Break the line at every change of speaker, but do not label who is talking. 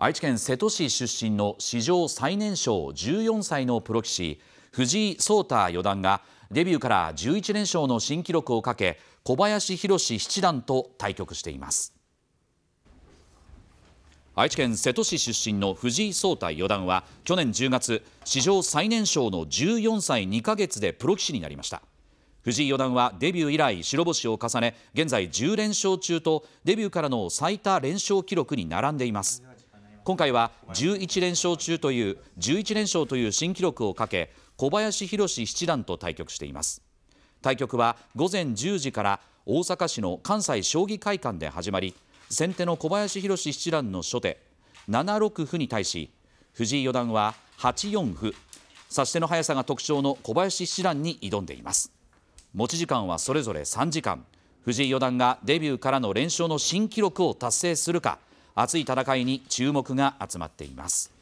愛知県瀬戸市出身の史上最年少14歳のプロ棋士藤井聡太四段がデビューから11連勝の新記録をかけ小林博七段と対局しています愛知県瀬戸市出身の藤井聡太四段は去年10月史上最年少の14歳2か月でプロ棋士になりました藤井四段はデビュー以来白星を重ね現在10連勝中とデビューからの最多連勝記録に並んでいます今回は11連勝中という11連勝という新記録をかけ小林宏七段と対局しています対局は午前10時から大阪市の関西将棋会館で始まり先手の小林宏七段の初手7六歩に対し藤井四段は8四歩指し手の速さが特徴の小林七段に挑んでいます持ち時間はそれぞれ3時間藤井四段がデビューからの連勝の新記録を達成するか熱い戦いに注目が集まっています。